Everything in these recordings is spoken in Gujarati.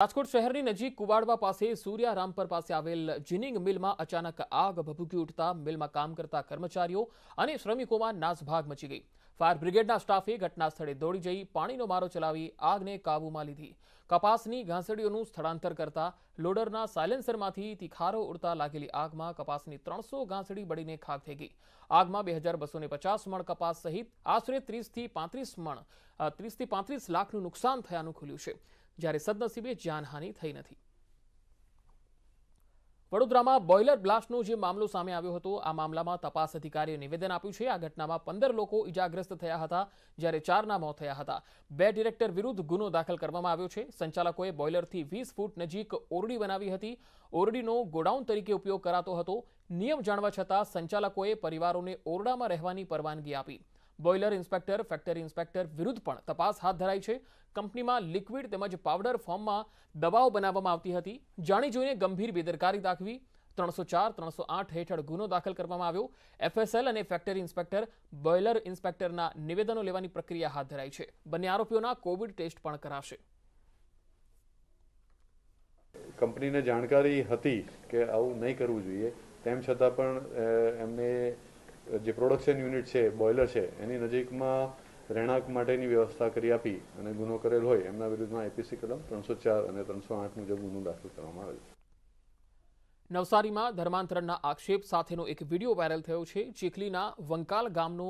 રાજકોટ શહેરની નજીક કુવાડવા પાસે સૂર્યા રામપર પાસે આવેલ જીનિંગ મિલમાં અચાનક આગ ભભૂકી ઉઠતા મિલમાં કામ કરતા કર્મચારીઓ અને શ્રમિકોમાં નાસભાગ મચી ગઈ ફાયર બ્રિગેડના સ્ટાફે ઘટના દોડી જઈ પાણીનો મારો ચલાવી આગને કાબૂમાં લીધી કપાસની ઘાસડીઓનું સ્થળાંતર કરતા લોડરના સાયલેન્સરમાંથી તિખારો ઉડતા લાગેલી આગમાં કપાસની ત્રણસો ઘાંસડી બળીને ખાક થઈ ગઈ આગમાં બે હજાર બસો ને પચાસ મણ કપાસ સહિત આશરે ત્રીસથી પાંત્રીસ મણ ત્રીસથી પાંત્રીસ લાખનું નુકસાન થયાનું ખુલ્યું છે જ્યારે સદનસીબે જાનહાનિ થઈ નથી વડોદરામાં બોઇલર બ્લાસ્ટનો જે મામલો સામે આવ્યો હતો આ મામલામાં તપાસ અધિકારીએ નિવેદન આપ્યું છે આ ઘટનામાં પંદર લોકો ઇજાગ્રસ્ત થયા હતા જ્યારે ચારના મોત થયા હતા બે ડિરેક્ટર વિરુદ્ધ ગુનો દાખલ કરવામાં આવ્યો છે સંચાલકોએ બોઇલરથી વીસ ફૂટ નજીક ઓરડી બનાવી હતી ઓરડીનો ગોડાઉન તરીકે ઉપયોગ કરાતો હતો નિયમ જાણવા છતાં સંચાલકોએ પરિવારોને ઓરડામાં રહેવાની પરવાનગી આપી બોઇલર ઇન્સ્પેક્ટર ફેક્ટરી ઇન્સ્પેક્ટર વિરુદ્ધ પણ તપાસ હાથ ધરાઈ છે કંપનીમાં લિક્વિડ તેમજ પાવડર ફોર્મમાં દવાઓ બનાવવામાં આવતી હતી જાણી જોઈને ગંભીર બેદરકારી દાખવી ત્રણસો ચાર ત્રણસો આઠ હેઠળ ગુનો દાખલ કરવામાં આવ્યો એફએસએલ અને ફેક્ટરી ઇન્સ્પેક્ટર બોઇલર ઇન્સ્પેક્ટરના નિવેદનો લેવાની પ્રક્રિયા હાથ ધરાઈ છે બંને આરોપીઓના કોવિડ ટેસ્ટ પણ કરાશે કંપનીને જાણકારી હતી કે આવું નહીં કરવું જોઈએ તેમ છતાં પણ એમને જે પ્રોડક્શન યુનિટ છે બોઇલર છે એની નજીકમાં રહેણાંક માટેની વ્યવસ્થા કરી આપી અને ગુનો કરેલ હોય એમના વિરુદ્ધમાં એપીસી કલમ ત્રણસો ચાર અને ત્રણસો આઠ મુજબ ગુનો દાખલ કરવામાં આવ્યો નવસારીમાં ધર્માંતરણના આક્ષેપ સાથેનો એક વિડીયો વાયરલ થયો છે ચીખલીના વંકાલ ગામનો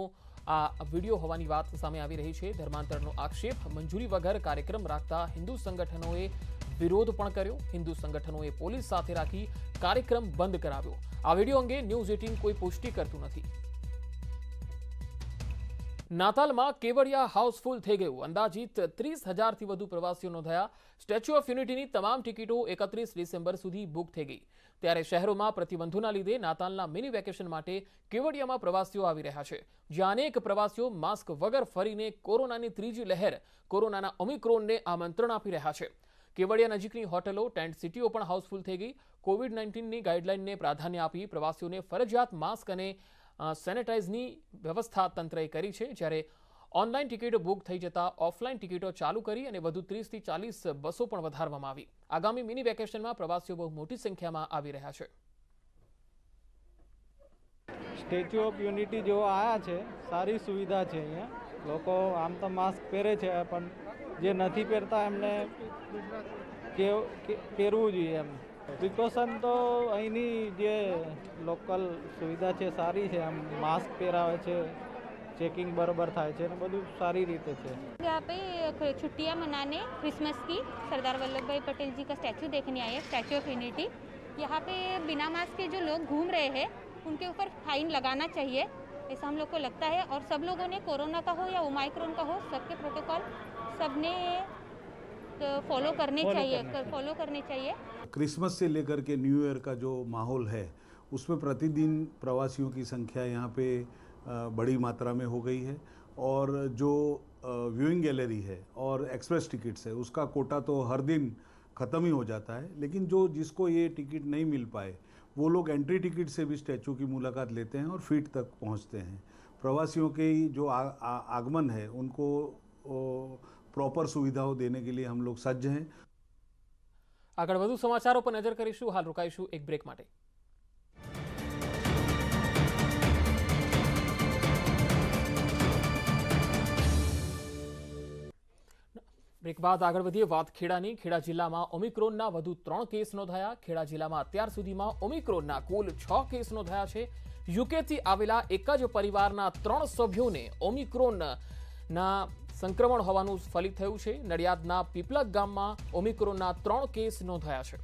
આ વિડીયો હોવાની વાત સામે આવી રહી છે ધર્માંતરણનો આક્ષેપ મંજૂરી વગર કાર્યક્રમ રાખતા હિન્દુ સંગઠનોએ વિરોધ પણ કર્યો હિન્દુ સંગઠનોએ પોલીસ સાથે રાખી કાર્યક્રમ બંધ કરાવ્યો આ વિડીયો અંગે ન્યૂઝ એટીન કોઈ પુષ્ટિ કરતું નથી નાતાલમાં કેવડિયા હાઉસફુલ થઈ ગયું અંદાજિત ત્રીસ હજારથી વધુ પ્રવાસીઓ નોંધાયા સ્ટેચ્યુ ઓફ યુનિટીની તમામ ટિકિટો એકત્રીસ ડિસેમ્બર સુધી બુક થઈ ગઈ ત્યારે શહેરોમાં પ્રતિબંધોના લીધે નાતાલના મિની વેકેશન માટે કેવડિયામાં પ્રવાસીઓ આવી રહ્યા છે જ્યાં અનેક પ્રવાસીઓ માસ્ક વગર ફરીને કોરોનાની ત્રીજી લહેર કોરોનાના ઓમિક્રોનને આમંત્રણ આપી રહ્યા છે કેવડિયા નજીકની હોટલો ટેન્ટ સિટીઓ પણ હાઉસફુલ થઈ ગઈ કોવિડ નાઇન્ટીનની ગાઈડલાઇનને પ્રાધાન્ય આપી પ્રવાસીઓને ફરજિયાત માસ્ક અને સેનેટાઇઝની વ્યવસ્થા તંત્રએ કરી છે જ્યારે ઓનલાઈન ટિકિટો બુક થઈ જતાં ઓફલાઈન ટિકિટો ચાલુ કરી અને વધુ ત્રીસથી ચાલીસ બસો પણ વધારવામાં આવી આગામી મિની વેકેશનમાં પ્રવાસીઓ બહુ મોટી સંખ્યામાં આવી રહ્યા છે સ્ટેચ્યુ ઓફ યુનિટી જેવો આવ્યા છે સારી સુવિધા છે અહીંયા લોકો આમ તો માસ્ક પહેરે છે પણ જે નથી પહેરતા એમને પહેરવું જોઈએ એમ प्रिकॉशन तो अँनी लोकल सुविधा है सारी है आम मस्क માસ્ક चेकिंग बराबर થાય છે सारी रीते સારી यहाँ पे छुट्टियाँ मनाने क्रिसमस की सरदार वल्लभ भाई पटेल जी का स्टैचू देखने आए स्टैचू ऑफ यूनिटी यहाँ पे बिना मास्क के जो लोग घूम रहे हैं उनके ऊपर फाइन लगाना चाहिए ऐसा हम लोग को लगता है और सब लोगों ने कोरोना का हो या ओमाइक्रोन का हो सबके प्रोटोकॉल सबने फॉलो करने चाहिए फॉलो करने चाहिए क्रिसमस से लेकर के न्यू ईयर का जो माहौल है उसमें प्रतिदिन प्रवासियों की संख्या यहाँ पे बड़ी मात्रा में हो गई है और जो व्यूइंग गैलरी है और एक्सप्रेस टिकट्स है उसका कोटा तो हर दिन ख़त्म ही हो जाता है लेकिन जो जिसको ये टिकट नहीं मिल पाए वो लोग एंट्री टिकट से भी स्टैचू की मुलाकात लेते हैं और फीट तक पहुँचते हैं प्रवासियों के जो आ, आ, आगमन है उनको ओ, પ્રોપર સુવિધાઓ દેને के लिए हम लोग सज्ज हैं આગળ વધુ સમાચારો પર નજર કરીશું હાલ રોકાઈશું એક બ્રેક માટે બ્રેક બાદ આગળ વધીએ વાત ખેડાની ખેડા જિલ્લામાં ઓમિક્રોનના વધુ ત્રણ કેસ નોંધાયા ખેડા જિલ્લામાં અત્યાર સુધીમાં ઓમિક્રોનના કુલ છ કેસ નોંધાયા છે યુકેથી આવેલા એક જ પરિવારના ત્રણ સભ્યોને ઓમિક્રોનના સંક્રમણ હોવાનું ફલિત થયું છે નડિયાદના પીપલક ગામમાં ઓમિક્રોનના ત્રણ કેસ નોંધાયા છે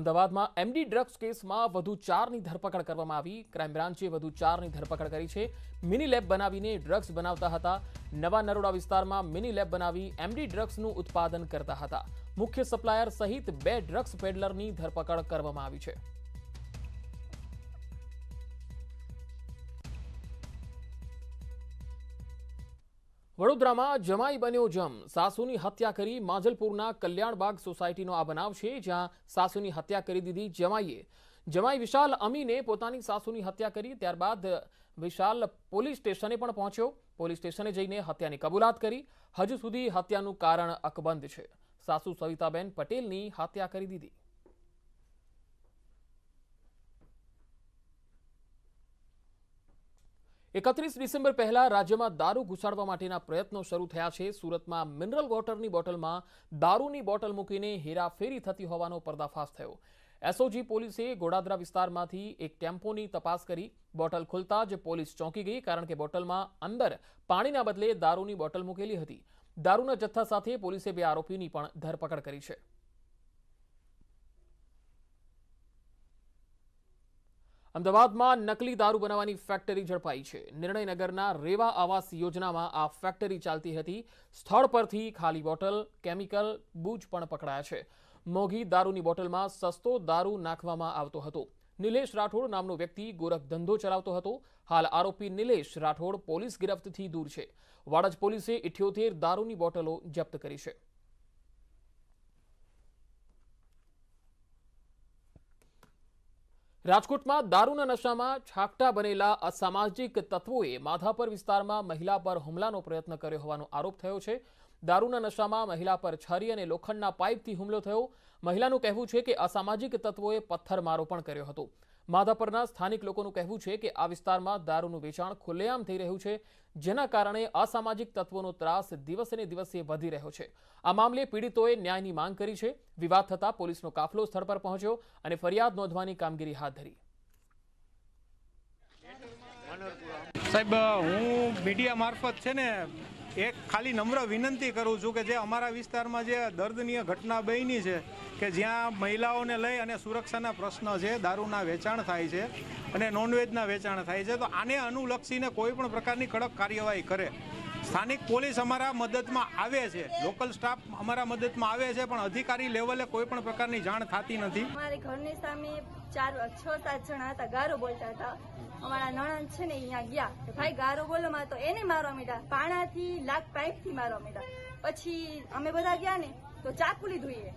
અમદાવાદમાં એમડી ડ્રગ્સ કેસમાં વધુ ચારની ધરપકડ કરવામાં આવી ક્રાઇમ બ્રાન્ચે વધુ ચારની ધરપકડ કરી છે મિની લેબ બનાવીને ડ્રગ્સ બનાવતા હતા નવા નરોડા વિસ્તારમાં મિની લેબ બનાવી એમડી ડ્રગ્સનું ઉત્પાદન કરતા હતા મુખ્ય સપ્લાયર સહિત બે ડ્રગ્સ પેડલરની ધરપકડ કરવામાં આવી છે વડોદરામાં જમાઈ બન્યો જમ સાસુની હત્યા કરી માજલપુરના કલ્યાણબાગ સોસાયટીનો આ બનાવ છે જ્યાં સાસુની હત્યા કરી દીધી જમાઈએ જમાઈ વિશાલ અમીને પોતાની સાસુની હત્યા કરી ત્યારબાદ વિશાલ પોલીસ સ્ટેશને પણ પહોંચ્યો પોલીસ સ્ટેશને જઈને હત્યાની કબૂલાત કરી હજુ સુધી હત્યાનું કારણ અકબંધ છે સાસુ સવિતાબેન પટેલની હત્યા કરી દીધી એકત્રીસ ડિસેમ્બર પહેલા રાજ્યમાં દારૂ ઘુસાડવા માટેના પ્રયત્નો શરૂ થયા છે સુરતમાં મિનરલ વોટરની બોટલમાં દારૂની બોટલ મૂકીને હેરાફેરી થતી હોવાનો પર્દાફાશ થયો એસઓજી પોલીસે ગોડાદરા વિસ્તારમાંથી એક ટેમ્પોની તપાસ કરી બોટલ ખુલતા જ પોલીસ ચોંકી ગઈ કારણ કે બોટલમાં અંદર પાણીના બદલે દારૂની બોટલ મૂકેલી હતી દારૂના જથ્થા સાથે પોલીસે બે આરોપીની પણ ધરપકડ કરી છે અમદાવાદમાં નકલી દારૂ બનાવવાની ફેક્ટરી ઝડપાઈ છે નિર્ણયનગરના રેવા આવાસ યોજનામાં આ ફેક્ટરી ચાલતી હતી સ્થળ પરથી ખાલી બોટલ કેમિકલ બૂજ પણ પકડાયા છે મોંઘી દારૂની બોટલમાં સસ્તો દારૂ નાખવામાં આવતો હતો નિલેશ રાઠોડ નામનો વ્યક્તિ ગોરખ ધંધો ચલાવતો હતો હાલ આરોપી નિલેશ રાઠોડ પોલીસ ગિરફ્તથી દૂર છે વાડજ પોલીસે ઇઠ્યોતેર દારૂની બોટલો જપ્ત કરી છે રાજકોટમાં દારૂના નશામાં છાપટા બનેલા અસામાજિક તત્વોએ માધાપર વિસ્તારમાં મહિલા પર હુમલાનો પ્રયત્ન કર્યો હોવાનો આરોપ થયો છે દારૂના નશામાં મહિલા પર છરી અને લોખંડના પાઇપથી હુમલો થયો મહિલાનું કહેવું છે કે અસામાજિક તત્વોએ પથ્થરમારો પણ કર્યો હતો માધાપરના સ્થાનિક લોકોનું કહેવું છે કે આ વિસ્તારમાં દારૂનું વેચાણ ખુલ્લેઆમ થઈ રહ્યું છે જેના કારણે અસામાજિક તત્વોનો ત્રાસ દિવસે ને દિવસે વધી રહ્યો છે આ મામલે પીડિતોએ ન્યાયની માંગ કરી છે વિવાદ થતાં પોલીસનો કાફલો સ્થળ પર પહોંચ્યો અને ફરિયાદ નોંધવાની કામગીરી હાથ ધરી સાહેબ હું મીડિયા મારફત છે ને એક ખાલી નમ્ર વિનંતી કરું છું કે જે અમારા વિસ્તારમાં જે દર્દનીય ઘટના બની છે કે જ્યાં મહિલાઓને લઈ અને સુરક્ષાના પ્રશ્ન છે દારૂના વેચાણ થાય છે અને નોનવેજના વેચાણ થાય છે તો આને અનુલક્ષીને કોઈ પણ પ્રકારની કડક કાર્યવાહી કરે સ્થાનિક પોલીસ અમારા મદદમાં આવે છે લોકલ સ્ટાફ અમારા મદદમાં આવે છે પણ અધિકારી લેવલે કોઈ પણ પ્રકારની જાણ થતી નથી અમારી ઘરની સામે ચાર છ સાત જણા હતા ગારો બોલતા હતા અમારા નણંદ છે ને અહીંયા ગયા કે ભાઈ ગારો બોલો માં તો એને મારવા મીડા પાણાથી લાખ પાઇપથી મારવા મીડા પછી અમે બધા ગયા ને તો ચાકુ લીધું એ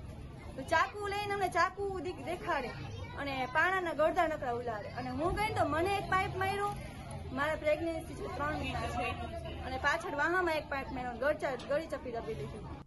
તો ચાકુ લઈને અમને ચાકુ દેખાડે અને પાણાના ગળદા નકરા ઉલાડે અને હું ગઈ તો મને એક પાઇપ માર્યો મારા પ્રેગ્નન્સી છે ત્રણ મહિના છે અને પાછળ વાહામાં એક પાઇપ માર્યો ગળચા ગળી ચપી દબી લીધી